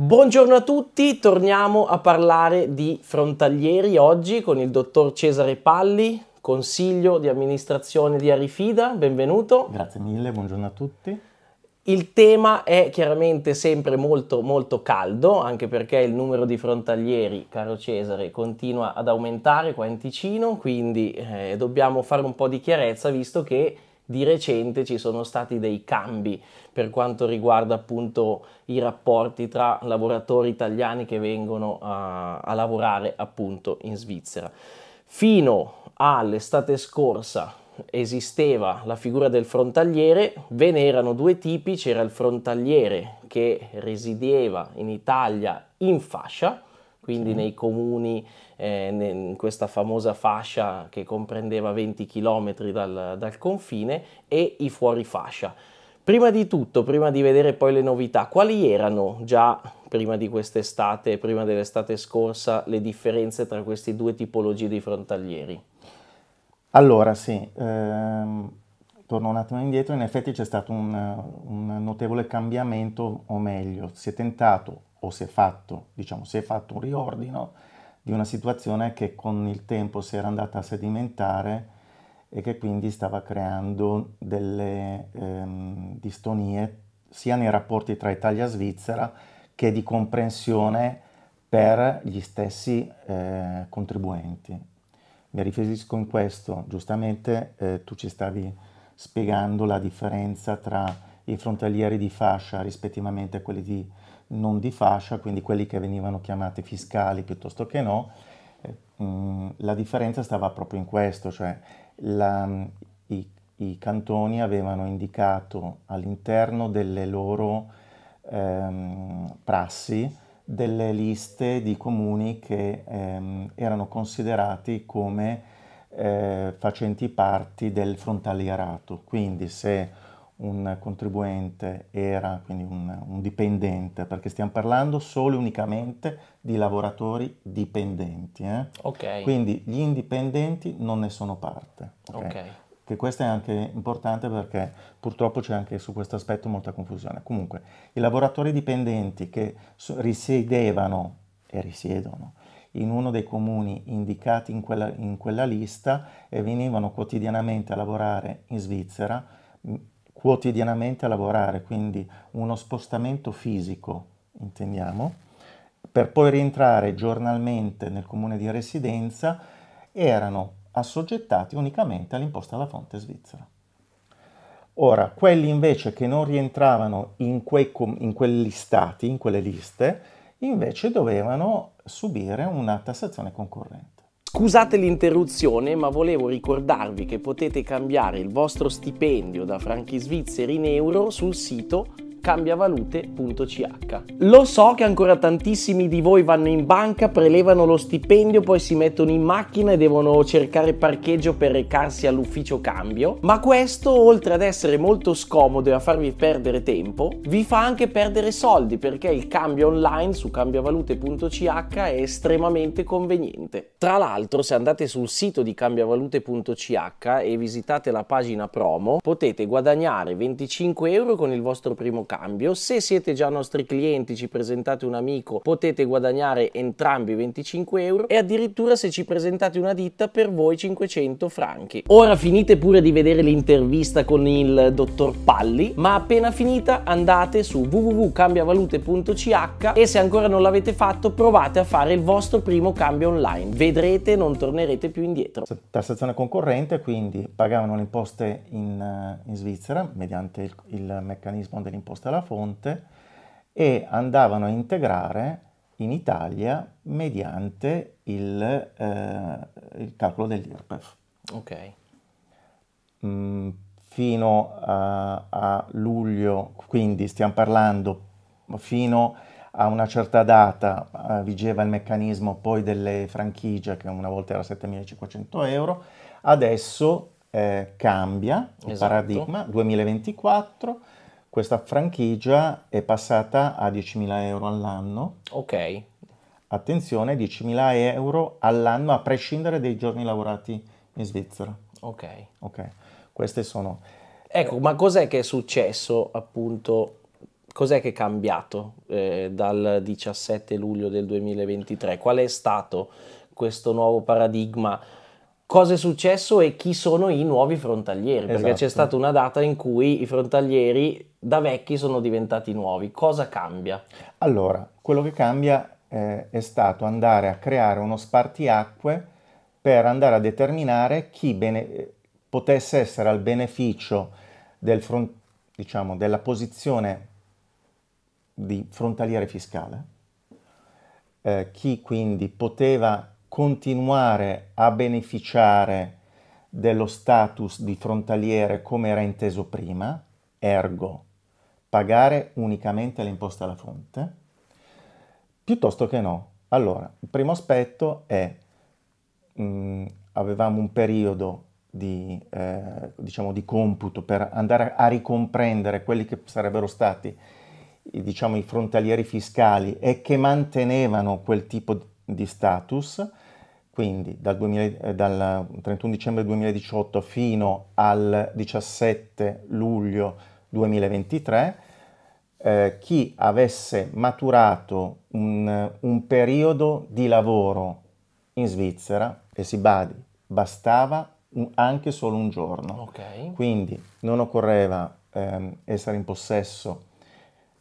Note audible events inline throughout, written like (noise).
Buongiorno a tutti, torniamo a parlare di frontalieri oggi con il dottor Cesare Palli, consiglio di amministrazione di Arifida, benvenuto. Grazie mille, buongiorno a tutti. Il tema è chiaramente sempre molto molto caldo, anche perché il numero di frontalieri, caro Cesare, continua ad aumentare qua in Ticino, quindi eh, dobbiamo fare un po' di chiarezza visto che di recente ci sono stati dei cambi per quanto riguarda appunto i rapporti tra lavoratori italiani che vengono a, a lavorare appunto in Svizzera. Fino all'estate scorsa esisteva la figura del frontaliere, ve ne erano due tipi, c'era il frontaliere che resideva in Italia in fascia quindi nei comuni, eh, in questa famosa fascia che comprendeva 20 km dal, dal confine e i fuori fascia. Prima di tutto, prima di vedere poi le novità, quali erano già prima di quest'estate, prima dell'estate scorsa, le differenze tra queste due tipologie di frontalieri? Allora sì, ehm, torno un attimo indietro, in effetti c'è stato un, un notevole cambiamento, o meglio, si è tentato o si è fatto, diciamo, si è fatto un riordino di una situazione che con il tempo si era andata a sedimentare e che quindi stava creando delle ehm, distonie sia nei rapporti tra Italia e Svizzera che di comprensione per gli stessi eh, contribuenti. Mi riferisco in questo, giustamente eh, tu ci stavi spiegando la differenza tra i frontalieri di fascia rispettivamente quelli di non di fascia, quindi quelli che venivano chiamati fiscali piuttosto che no, eh, mm, la differenza stava proprio in questo, cioè la, mm, i, i, cantoni avevano indicato all'interno delle loro ehm, prassi delle liste di comuni che ehm, erano considerati come eh, facenti parte del frontalierato, quindi se un contribuente era, quindi un, un, dipendente, perché stiamo parlando solo e unicamente di lavoratori dipendenti. Eh? Okay. Quindi gli indipendenti non ne sono parte. Okay? Okay. Che questo è anche importante perché purtroppo c'è anche su questo aspetto molta confusione. Comunque, i lavoratori dipendenti che risiedevano e risiedono in uno dei comuni indicati in quella, in quella lista e venivano quotidianamente a lavorare in Svizzera, quotidianamente a lavorare, quindi uno spostamento fisico, intendiamo, per poi rientrare giornalmente nel comune di residenza, erano assoggettati unicamente all'imposta alla fonte svizzera. Ora, quelli invece che non rientravano in, quei, in quegli stati, in quelle liste, invece dovevano subire una tassazione concorrente. Scusate l'interruzione, ma volevo ricordarvi che potete cambiare il vostro stipendio da franchi svizzeri in euro sul sito cambiavalute.ch. Lo so che ancora tantissimi di voi vanno in banca, prelevano lo stipendio, poi si mettono in macchina e devono cercare parcheggio per recarsi all'ufficio cambio, ma questo oltre ad essere molto scomodo e a farvi perdere tempo, vi fa anche perdere soldi perché il cambio online su cambiavalute.ch è estremamente conveniente. Tra l'altro, se andate sul sito di cambiavalute.ch e visitate la pagina promo, potete guadagnare 25 euro con il vostro primo cambio cambio. Se siete già nostri clienti, ci presentate un amico, potete guadagnare entrambi 25 euro e addirittura se ci presentate una ditta per voi 500 franchi. Ora finite pure di vedere l'intervista con il dottor Palli, ma appena finita andate su www.cambiavalute.ch e se ancora non l'avete fatto provate a fare il vostro primo cambio online. Vedrete, non tornerete più indietro. Tassazione concorrente, quindi pagavano le imposte in, eh, in Svizzera mediante il, il meccanismo dell'imposta opposta alla fonte e andavano a integrare in Italia mediante il, eh, il calcolo dell'IRPEF. Ok. Mm, fino a, a, luglio, quindi stiamo parlando fino a una certa data eh, vigeva il meccanismo poi delle franchigie che una volta era 7.500 euro, adesso eh, cambia il esatto. paradigma 2024 questa franchigia è passata a 10.000 euro all'anno. Ok. Attenzione, 10.000 euro all'anno a prescindere dai giorni lavorati in Svizzera. Ok. Ok, queste sono... Ecco, ma cos'è che è successo appunto cos'è che è cambiato eh, dal 17 luglio del 2023? Qual è stato questo nuovo paradigma cosa è successo e chi sono i nuovi frontalieri, esatto. perché c'è stata una data in cui i frontalieri da vecchi sono diventati nuovi. Cosa cambia? Allora, quello che cambia eh, è stato andare a creare uno spartiacque per andare a determinare chi bene- eh, potesse essere al beneficio del front- diciamo, della posizione di frontaliere fiscale, eh, chi quindi poteva continuare a beneficiare dello status di frontaliere come era inteso prima, ergo pagare unicamente l'imposta alla fonte, piuttosto che no. Allora, il primo aspetto è, mh, mm, avevamo un periodo di, eh, diciamo di computo per andare a ricomprendere quelli che sarebbero stati diciamo, i frontalieri fiscali e che mantenevano quel tipo di status, quindi dal, 2000, eh, dal, 31 dicembre 2018 fino al 17 luglio 2023, eh, chi avesse maturato un, un, periodo di lavoro in Svizzera, e si badi, bastava un, anche solo un giorno. Okay. Quindi non occorreva ehm, essere in possesso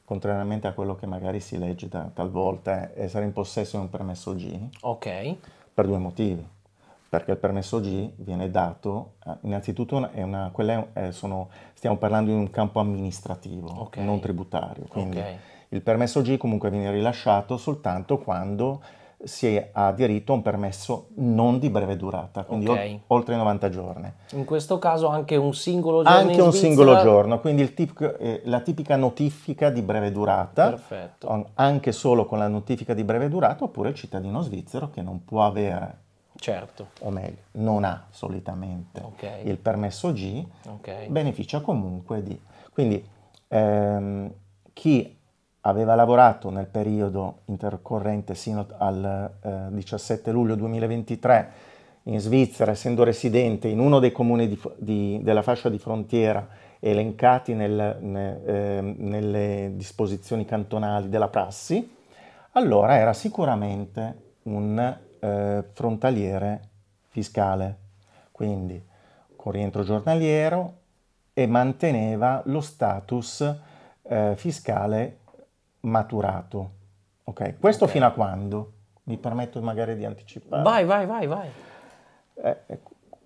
contrariamente a quello che magari si legge da, talvolta, eh, essere in possesso di un permesso Gini. Ok per due motivi. Perché il permesso G viene dato, eh, innanzitutto è una, è, sono, stiamo parlando di un campo amministrativo, okay. non tributario. Quindi okay. il permesso G comunque viene rilasciato soltanto quando si ha diritto a un permesso non di breve durata, quindi okay. oltre 90 giorni. In questo caso anche un singolo giorno? Anche un Svizzera... singolo giorno, quindi tipico, eh, la tipica notifica di breve durata, Perfetto. anche solo con la notifica di breve durata, oppure il cittadino svizzero che non può avere certo. o meglio, non ha solitamente okay. il permesso G, okay. beneficia comunque di... Quindi ehm, chi aveva lavorato nel periodo intercorrente sino al eh, 17 luglio 2023 in Svizzera, essendo residente in uno dei comuni di, di, della fascia di frontiera elencati nel, ne, eh, nelle disposizioni cantonali della prassi, allora era sicuramente un eh, frontaliere fiscale, quindi con rientro giornaliero e manteneva lo status eh, fiscale maturato. Ok, Questo okay. fino a quando? Mi permetto magari di anticipare. Vai, vai, vai, vai. Eh, eh,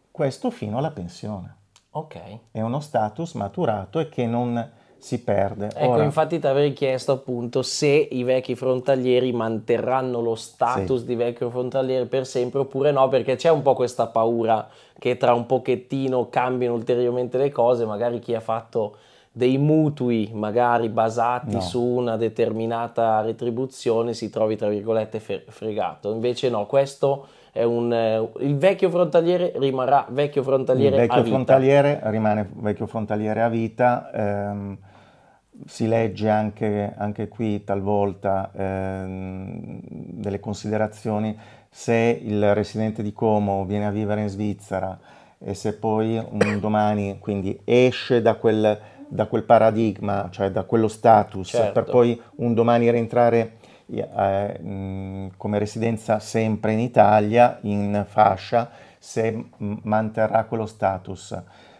questo fino alla pensione. Ok. È uno status maturato e che non si perde. Ecco, Ora, infatti ti avrei chiesto appunto se i vecchi frontalieri manterranno lo status sì. di vecchio frontaliere per sempre oppure no, perché c'è un po' questa paura che tra un pochettino cambino ulteriormente le cose, magari chi ha fatto dei mutui magari basati no. su una determinata retribuzione si trovi tra virgolette fregato. Invece no, questo è un eh, il vecchio frontaliere rimarrà vecchio frontaliere il vecchio a vita. frontaliere rimane vecchio frontaliere a vita. Ehm, si legge anche, anche qui talvolta ehm, delle considerazioni se il residente di Como viene a vivere in Svizzera e se poi un domani quindi esce da quel da quel paradigma, cioè da quello status, certo. per poi un domani rientrare eh, mm, come residenza sempre in Italia, in fascia, se manterrà quello status.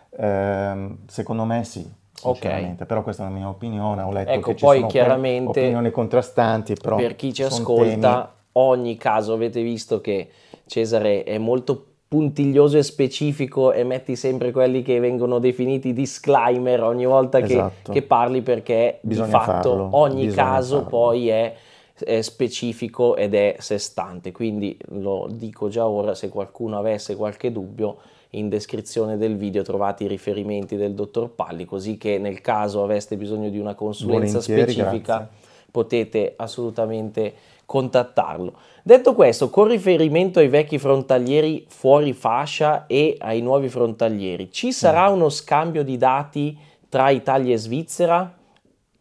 Eh, secondo me sì. Ok, però questa è la mia opinione, ho letto ecco, che ci poi chiaramente, opinioni contrastanti, però per chi ci ascolta, temi... ogni caso avete visto che Cesare è molto puntiglioso e specifico e metti sempre quelli che vengono definiti disclaimer ogni volta che, esatto. che parli perché bisogna di fatto farlo, ogni caso farlo. poi è, è, specifico ed è sé stante. Quindi lo dico già ora, se qualcuno avesse qualche dubbio, in descrizione del video trovate i riferimenti del dottor Palli, così che nel caso aveste bisogno di una consulenza Volentieri, specifica... Grazie potete assolutamente contattarlo. Detto questo, con riferimento ai vecchi frontalieri fuori fascia e ai nuovi frontalieri, ci sarà uno scambio di dati tra Italia e Svizzera?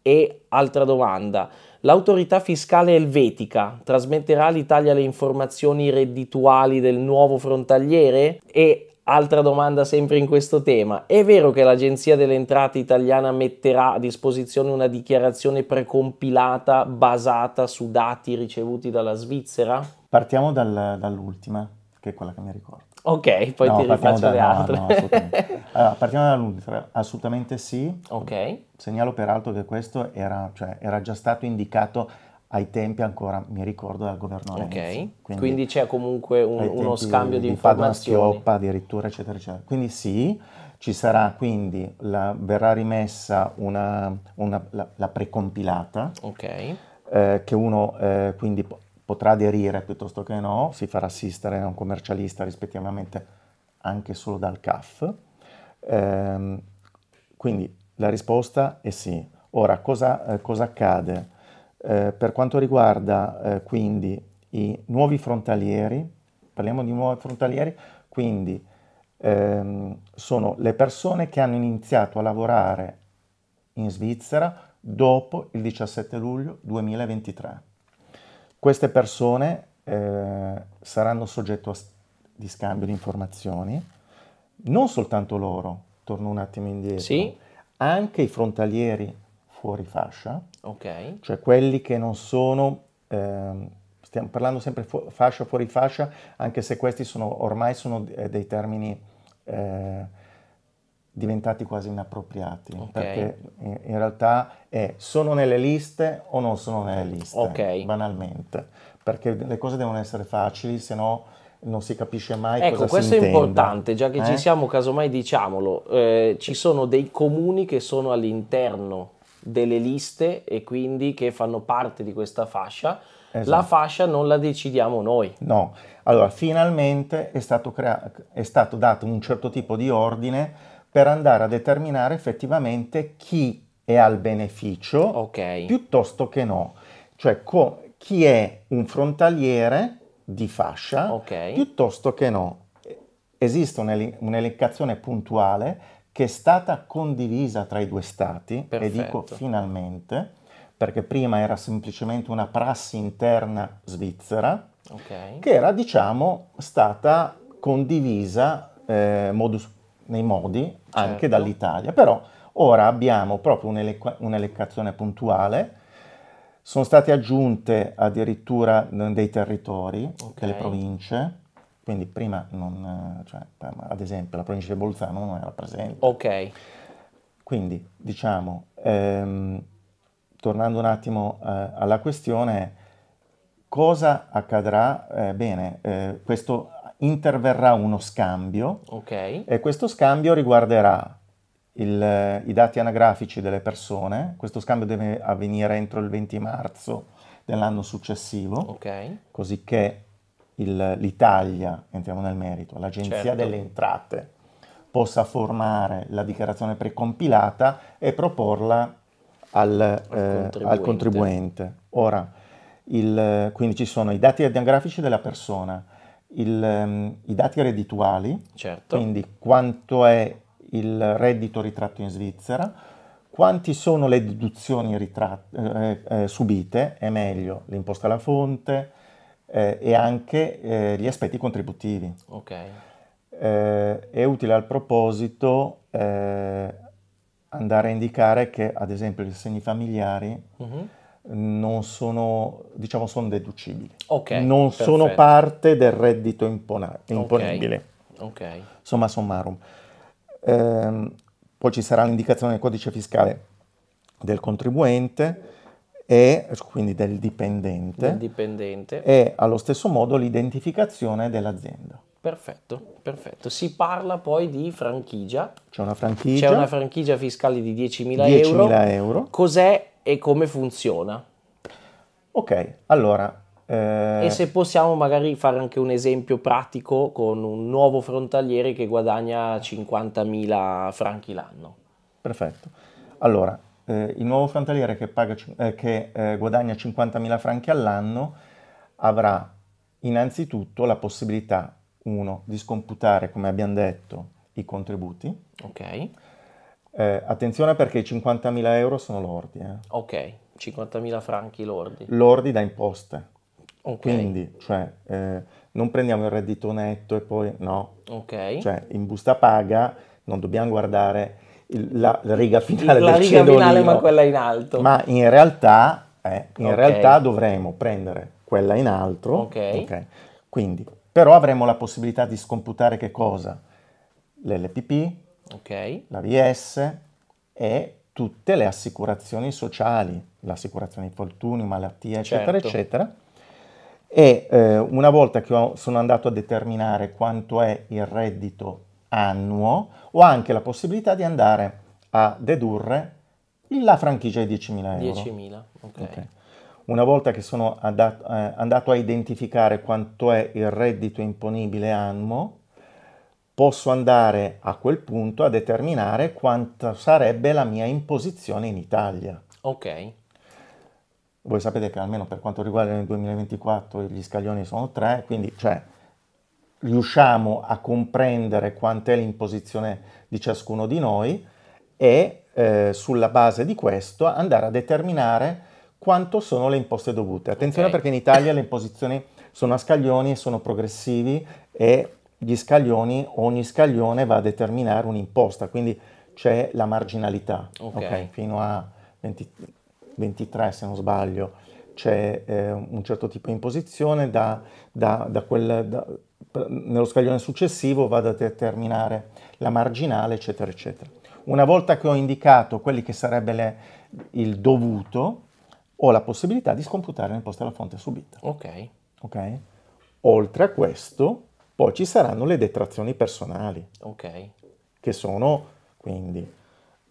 E altra domanda, l'autorità fiscale elvetica trasmetterà all'Italia le informazioni reddituali del nuovo frontaliere? E Altra domanda sempre in questo tema. È vero che l'Agenzia delle Entrate italiana metterà a disposizione una dichiarazione precompilata basata su dati ricevuti dalla Svizzera? Partiamo dal, dall'ultima, che è quella che mi ricordo. Ok, poi no, ti rifaccio da, le altre. No, no, assolutamente. (laughs) allora, partiamo dall'ultima, assolutamente sì. Ok. Segnalo peraltro che questo era, cioè, era già stato indicato ai tempi ancora, mi ricordo, dal governo Ok, Renzi. Quindi, Quindi c'è comunque un, uno scambio di, di informazioni. Schioppa addirittura, eccetera, eccetera. Quindi sì, ci sarà quindi, la, verrà rimessa una, una, la, la, precompilata, okay. eh, che uno eh, quindi potrà aderire piuttosto che no, si farà assistere a un commercialista rispettivamente anche solo dal CAF. Eh, quindi la risposta è sì. Ora, cosa, eh, cosa accade? Eh, per quanto riguarda eh, quindi i nuovi frontalieri, parliamo di nuovi frontalieri, quindi ehm, sono le persone che hanno iniziato a lavorare in Svizzera dopo il 17 luglio 2023. Queste persone eh, saranno soggetto st- di scambio di informazioni, non soltanto loro, torno un attimo indietro, sì. anche i frontalieri fuori fascia, okay. cioè quelli che non sono, eh, stiamo parlando sempre fu- fascia fuori fascia, anche se questi sono, ormai sono eh, dei termini eh, diventati quasi inappropriati, okay. perché in, in, realtà è sono nelle liste o non sono nelle liste, okay. banalmente, perché le cose devono essere facili, se no non si capisce mai ecco, questo è importante, già che eh? ci siamo, casomai diciamolo, eh, ci sono dei comuni che sono all'interno delle liste e quindi che fanno parte di questa fascia. Esatto. La fascia non la decidiamo noi. No, allora finalmente è stato, crea- è stato dato un certo tipo di ordine per andare a determinare effettivamente chi è al beneficio okay. piuttosto che no. Cioè co- chi è un frontaliere di fascia okay. piuttosto che no. Esiste un'elencazione puntuale che è stata condivisa tra i due Stati, Perfetto. e dico finalmente, perché prima era semplicemente una prassi interna svizzera, okay. che era diciamo stata condivisa eh, modus, nei modi certo. anche dall'Italia, però ora abbiamo proprio un'ele- un'elencazione puntuale, sono state aggiunte addirittura dei territori, okay. delle province, quindi prima, non, eh, cioè, ad esempio, la provincia di Bolzano non era presente. Ok. Quindi, diciamo, ehm, tornando un attimo eh, alla questione, cosa accadrà? Eh, bene, eh, questo interverrà uno scambio okay. e questo scambio riguarderà il, i dati anagrafici delle persone, questo scambio deve avvenire entro il 20 marzo dell'anno successivo, okay. così che il, l'Italia, entriamo nel merito, l'Agenzia certo. delle Entrate possa formare la dichiarazione precompilata e proporla al, al, eh, contribuente. al contribuente. Ora, il, quindi ci sono i dati anagrafici della persona, il, um, i dati reddituali, certo. quindi quanto è il reddito ritratto in Svizzera, quanti sono le deduzioni ritrat- eh, eh, subite, è meglio l'imposta alla fonte, eh, e anche eh, gli aspetti contributivi. Ok. Eh, è utile al proposito eh, andare a indicare che ad esempio gli assegni familiari mm-hmm. non sono, diciamo, sono deducibili, Ok. non perfetto. sono parte del reddito impona- imponibile. Okay. Somma summarum. Ehm, poi ci sarà l'indicazione del codice fiscale del contribuente e quindi del dipendente, del dipendente. e allo stesso modo l'identificazione dell'azienda. Perfetto, perfetto. Si parla poi di franchigia. C'è una franchigia. C'è una franchigia fiscale di 10.000, 10.000 euro. euro. Cos'è e come funziona? Ok, allora... Eh... E se possiamo magari fare anche un esempio pratico con un nuovo frontaliere che guadagna 50.000 franchi l'anno. Perfetto. Allora, eh, il nuovo frontaliere che, paga, eh, che eh, guadagna 50.000 franchi all'anno avrà innanzitutto la possibilità, uno, di scomputare, come abbiamo detto, i contributi. Ok. Eh, attenzione perché i 50.000 euro sono lordi. Eh. Ok, 50.000 franchi lordi. Lordi da imposte. Okay. Quindi, cioè, eh, non prendiamo il reddito netto e poi no. Ok. Cioè, in busta paga non dobbiamo guardare la, riga finale la del riga finale ma quella in alto. Ma in realtà, eh, in okay. realtà dovremo prendere quella in alto. Okay. ok. Quindi, però avremo la possibilità di scomputare che cosa? L'LPP, okay. la VS e tutte le assicurazioni sociali, l'assicurazione infortuni, malattie, eccetera, certo. eccetera. E eh, una volta che ho, sono andato a determinare quanto è il reddito annuo, ho anche la possibilità di andare a dedurre la franchigia ai 10.000 euro. 10.000, ok. okay. Una volta che sono adat- eh, andato a identificare quanto è il reddito imponibile annuo, posso andare a quel punto a determinare quanta sarebbe la mia imposizione in Italia. Ok. Voi sapete che almeno per quanto riguarda il 2024 gli scaglioni sono tre, quindi cioè riusciamo a comprendere quant'è l'imposizione di ciascuno di noi e eh, sulla base di questo andare a determinare quanto sono le imposte dovute. Attenzione okay. perché in Italia le imposizioni sono a scaglioni e sono progressivi e gli scaglioni, ogni scaglione va a determinare un'imposta, quindi c'è la marginalità, okay. Okay, fino a 20, 23 se non sbaglio c'è eh, un certo tipo di imposizione, da, da, da, quel, nello scaglione successivo vado a determinare la marginale, eccetera, eccetera. Una volta che ho indicato quelli che sarebbe le, il dovuto, ho la possibilità di scomputare l'imposta alla fonte subita. Ok. Ok? Oltre a questo, poi ci saranno le detrazioni personali. Ok. Che sono quindi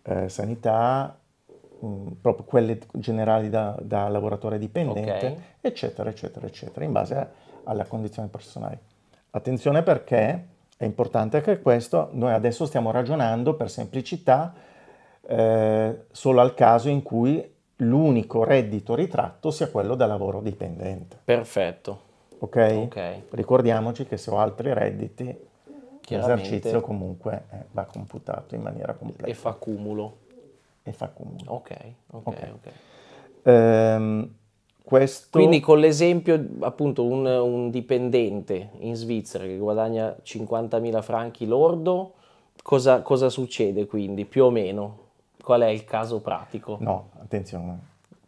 eh, sanità, mh, mm, proprio quelle generali da, da lavoratore dipendente, okay. eccetera, eccetera, eccetera, in base a, alla condizione personale. Attenzione perché è importante che questo, noi adesso stiamo ragionando per semplicità eh, solo al caso in cui l'unico reddito ritratto sia quello da lavoro dipendente. Perfetto. Ok? okay. Ricordiamoci che se ho altri redditi l'esercizio comunque eh, va computato in maniera completa. E fa cumulo. E fa cumulo. Ok, ok, ok. okay. Ehm, questo... Quindi con l'esempio, appunto, un, un, dipendente in Svizzera che guadagna 50.000 franchi lordo, cosa, cosa, succede quindi, più o meno? Qual è il caso pratico? No, attenzione,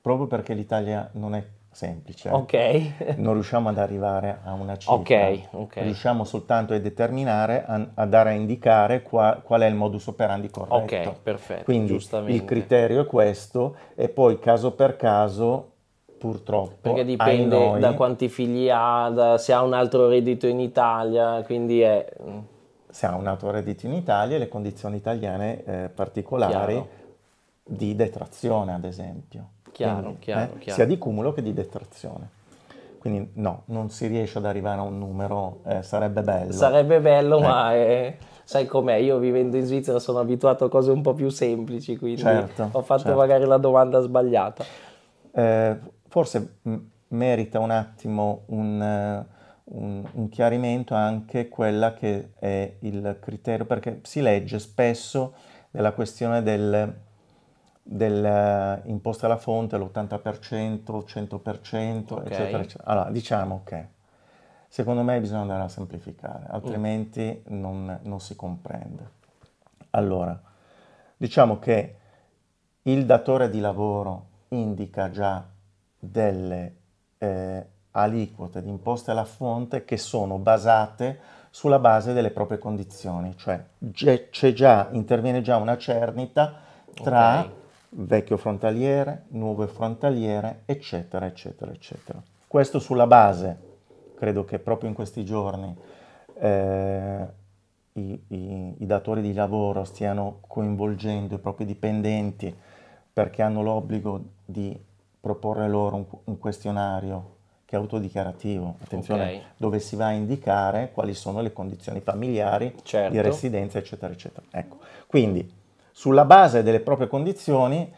proprio perché l'Italia non è semplice. Eh. Ok. (laughs) non riusciamo ad arrivare a una cifra. Ok, ok. Riusciamo soltanto a determinare, a, a dare a indicare qua, qual è il modus operandi corretto. Ok, perfetto, Quindi il criterio è questo e poi caso per caso purtroppo. Perché dipende da quanti figli ha, da, se ha un altro reddito in Italia, quindi è... Mm. Se ha un altro reddito in Italia, le condizioni italiane eh, particolari chiaro. di detrazione, ad esempio. Chiaro, quindi, chiaro, eh, chiaro, Sia di cumulo che di detrazione. Quindi no, non si riesce ad arrivare a un numero, eh, sarebbe bello. Sarebbe bello, eh. ma è eh, sai com'è, io vivendo in Svizzera sono abituato a cose un po' più semplici, quindi certo, ho fatto certo. magari la domanda sbagliata. Eh, forse m- merita un attimo un, un, un, chiarimento anche quella che è il criterio, perché si legge spesso della questione del, dell'imposta alla fonte, l'80%, 100%, okay. eccetera, eccetera. Allora, diciamo che secondo me bisogna andare a semplificare, mm. altrimenti mm. non, non si comprende. Allora, diciamo che il datore di lavoro indica già delle eh, aliquote di imposte alla fonte che sono basate sulla base delle proprie condizioni, cioè già, interviene già una cernita tra okay. vecchio frontaliere, nuove frontaliere, eccetera, eccetera, eccetera. Questo sulla base, credo che proprio in questi giorni eh, i, i, i datori di lavoro stiano coinvolgendo i propri dipendenti perché hanno l'obbligo di proporre loro un, un questionario che è autodichiarativo, attenzione, okay. dove si va a indicare quali sono le condizioni familiari certo. di residenza, eccetera, eccetera. Ecco. Quindi, sulla base delle proprie condizioni,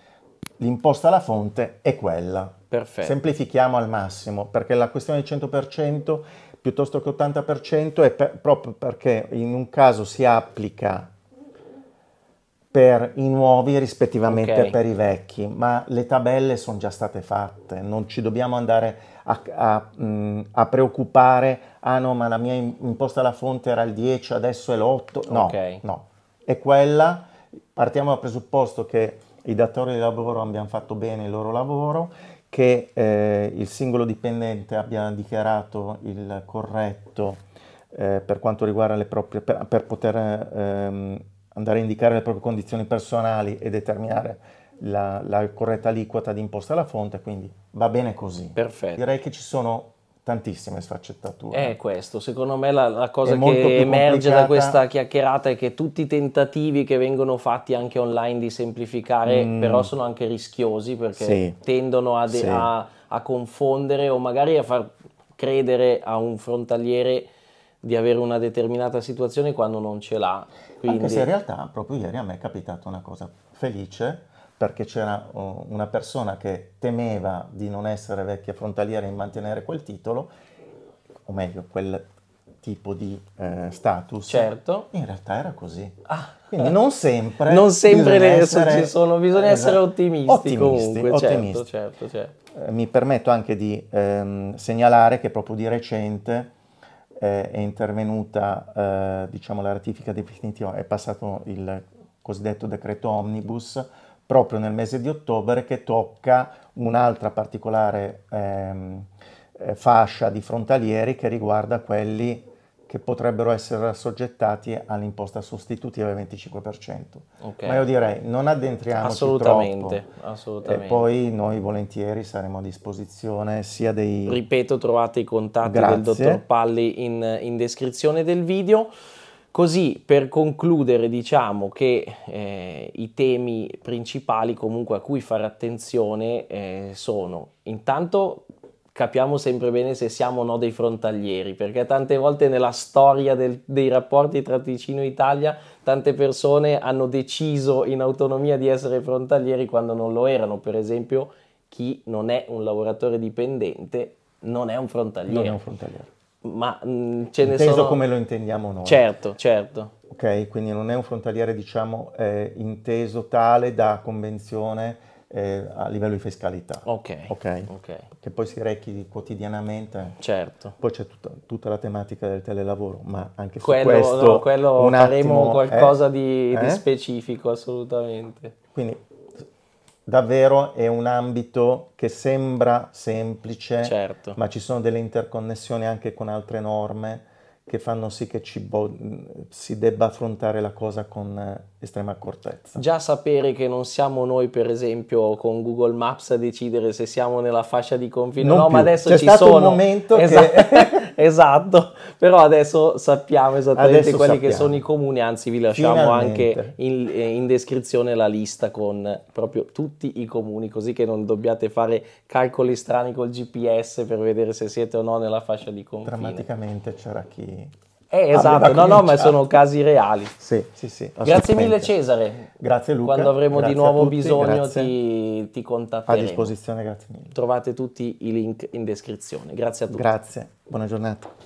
l'imposta alla fonte è quella. Perfetto. Semplifichiamo al massimo, perché la questione del 100% piuttosto che 80% è per, proprio perché in un caso si applica per i nuovi rispettivamente okay. per i vecchi, ma le tabelle sono già state fatte, non ci dobbiamo andare a, a, mm, a, preoccupare, ah no, ma la mia imposta alla fonte era il 10, adesso è l'8, no, okay. no, è quella, partiamo dal presupposto che i datori di lavoro abbiano fatto bene il loro lavoro, che eh, il singolo dipendente abbia dichiarato il corretto eh, per quanto riguarda le proprie, per, per poter... Ehm, andare a indicare le proprie condizioni personali e determinare la, la corretta aliquota di imposta alla fonte, quindi va bene così. Perfetto. Direi che ci sono tantissime sfaccettature. È questo, secondo me la, la cosa che emerge da questa chiacchierata è che tutti i tentativi che vengono fatti anche online di semplificare mm. però sono anche rischiosi perché sì. tendono a, de- sì. a, a confondere o magari a far credere a un frontaliere di avere una determinata situazione quando non ce l'ha. Quindi... Anche se in realtà proprio ieri a me è capitata una cosa felice perché c'era oh, una persona che temeva di non essere vecchia frontaliera e mantenere quel titolo, o meglio, quel tipo di eh, status. Certo. In realtà era così. Ah. Quindi non sempre. (laughs) non sempre le essere... ci sono, bisogna esatto. essere ottimisti, ottimisti comunque. Certo, ottimisti. Certo, certo, certo. mi permetto anche di ehm, segnalare che proprio di recente eh, è intervenuta eh, diciamo, la ratifica definitiva, è passato il cosiddetto decreto omnibus proprio nel mese di ottobre che tocca un'altra particolare ehm, eh, fascia di frontalieri che riguarda quelli che potrebbero essere assoggettati all'imposta sostitutiva del 25%. Okay. Ma io direi non addentriamoci assolutamente, troppo. Assolutamente. E poi noi volentieri saremo a disposizione sia dei... Ripeto, trovate i contatti Grazie. del dottor Palli in, in, descrizione del video. Così per concludere diciamo che eh, i temi principali comunque a cui fare attenzione eh, sono intanto capiamo sempre bene se siamo o no dei frontalieri, perché tante volte nella storia del, dei rapporti tra Ticino e Italia tante persone hanno deciso in autonomia di essere frontalieri quando non lo erano, per esempio chi non è un lavoratore dipendente non è un frontaliero. Non è un frontaliero. Ma mh, mm, ce Inteso ne sono... come lo intendiamo noi. Certo, certo. Ok, quindi non è un frontaliere, diciamo, eh, inteso tale da convenzione eh, a livello di fiscalità. Okay. Okay? Che poi si recchi quotidianamente. Certo. Poi c'è tutta, tutta la tematica del telelavoro, ma anche quello, su questo... No, quello faremo attimo, eh? qualcosa eh? Di, di eh? specifico, assolutamente. Quindi davvero è un ambito che sembra semplice, certo. ma ci sono delle interconnessioni anche con altre norme che fanno sì che bo- si debba affrontare la cosa con eh, estrema accortezza. Già sapere che non siamo noi, per esempio, con Google Maps a decidere se siamo nella fascia di confine. Non no, più. ma adesso C'è ci stato sono. Un momento esatto. che... (laughs) (laughs) esatto, però adesso sappiamo esattamente adesso quelli sappiamo. che sono i comuni, anzi vi lasciamo Finalmente. anche in, eh, in, descrizione la lista con proprio tutti i comuni, così che non dobbiate fare calcoli strani col GPS per vedere se siete o no nella fascia di confine. Drammaticamente c'era chi eh, ah, esatto, no, no, ma certo. sono casi reali. Sì, sì, sì. Grazie mille Cesare. Grazie Luca. Quando avremo grazie di nuovo bisogno ti, ti contatteremo. A disposizione, grazie mille. Trovate tutti i link in descrizione. Grazie a tutti. Grazie, buona giornata.